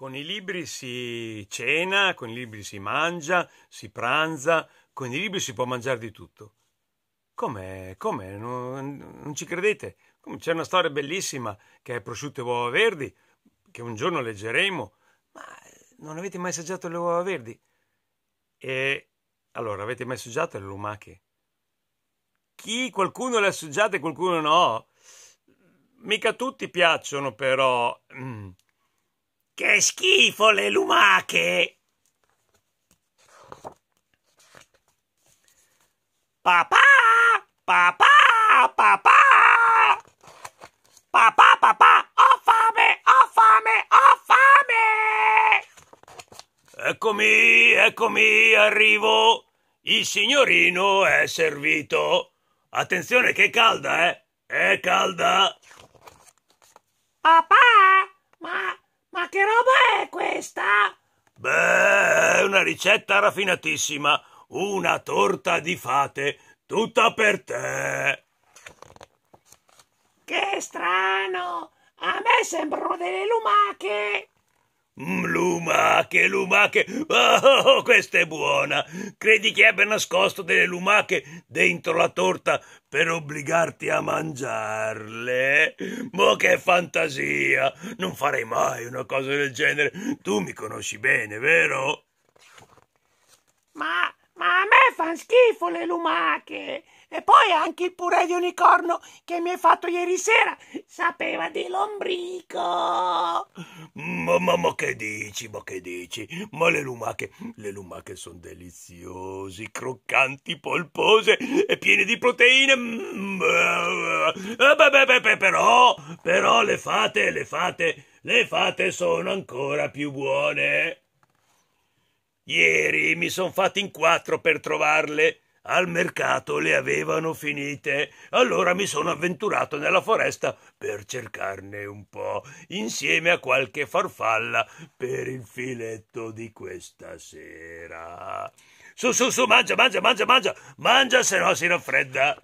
Con i libri si cena, con i libri si mangia, si pranza, con i libri si può mangiare di tutto. Com'è? Com'è? Non, non ci credete? C'è una storia bellissima che è prosciutto e uova verdi, che un giorno leggeremo, ma non avete mai assaggiato le uova verdi? E allora avete mai assaggiato le lumache? Chi qualcuno le ha assaggiate e qualcuno no? Mica tutti piacciono, però. Mm. Che schifo le lumache! Papà! Papà! Papà! Papà, papà! Ho fame! Ho fame! Ho fame! Eccomi, eccomi, arrivo! Il signorino è servito! Attenzione che è calda, eh! È calda! Papà! Ma ma che roba è questa? Beh, è una ricetta raffinatissima. Una torta di fate, tutta per te. Che strano! A me sembrano delle lumache. Mm, lumache, lumache. Oh, oh, oh questa è buona. Credi che abbia nascosto delle lumache dentro la torta per obbligarti a mangiarle. Mo che fantasia! Non farei mai una cosa del genere. Tu mi conosci bene, vero? Ma, ma a me fan schifo le lumache. E poi anche il purè di unicorno che mi hai fatto ieri sera sapeva di lombrico. Ma, ma, ma che dici, ma che dici? Ma le lumache, le lumache sono deliziosi, croccanti, polpose e piene di proteine. Mm, mm, eh, eh, beh, beh, beh, però, però le fate, le fate, le fate sono ancora più buone. Ieri mi sono fatti in quattro per trovarle. Al mercato le avevano finite, allora mi sono avventurato nella foresta per cercarne un po', insieme a qualche farfalla per il filetto di questa sera. Su, su, su, mangia, mangia, mangia, mangia, mangia, se no si raffredda.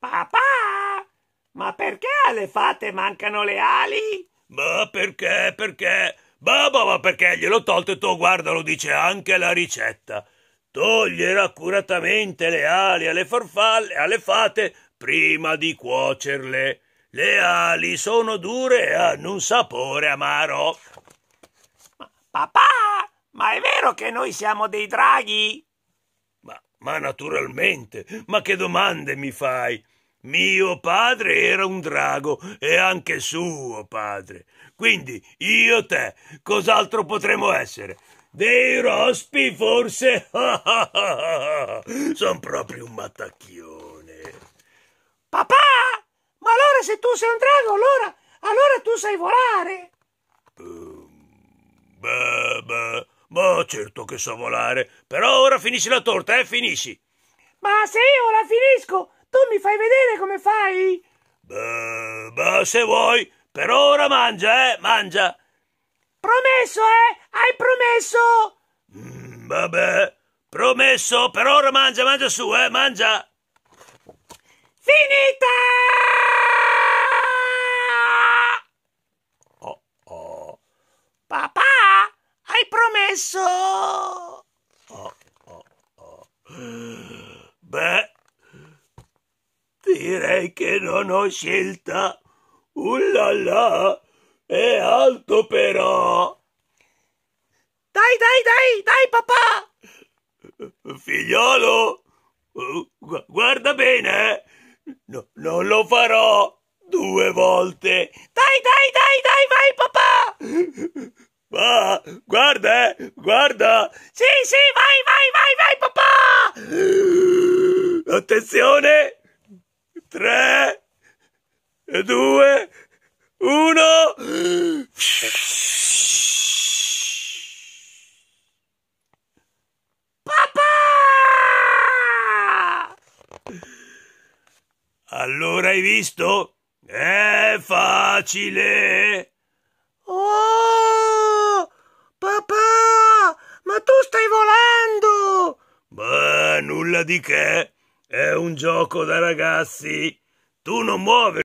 Papà, ma perché alle fate mancano le ali? Ma perché, perché? Babà, ma perché gliel'ho tolto e tu guarda, lo dice anche la ricetta togliere accuratamente le ali alle farfalle, alle fate, prima di cuocerle. Le ali sono dure e hanno un sapore amaro. Ma, papà, ma è vero che noi siamo dei draghi? Ma, ma naturalmente, ma che domande mi fai? Mio padre era un drago e anche suo padre. Quindi io te, cos'altro potremmo essere? Dei rospi forse? Sono proprio un mattacchione. Papà, ma allora se tu sei un drago, allora, allora tu sai volare. Um, beh, beh, ma certo che so volare. Però ora finisci la torta, eh, finisci. Ma se io la finisco, tu mi fai vedere come fai? Beh, beh, se vuoi. però ora mangia, eh, mangia. Promesso, eh? Hai promesso? Mm, vabbè, promesso, per ora mangia, mangia su, eh, mangia. Finita! Oh, oh. Papà, hai promesso? Oh, oh, oh. Beh, direi che non ho scelta. Uh là là! È alto però! Dai, dai, dai, dai papà! Figliolo, guarda bene, eh. no, non lo farò due volte. Dai, dai, dai, dai, vai papà! Ma, guarda, eh, guarda! Sì, sì, vai, vai, vai, vai papà! Attenzione! Tre, due, uno... Allora hai visto? È facile! Oh! Papà! Ma tu stai volando! Beh, nulla di che! È un gioco da ragazzi! Tu non muovi!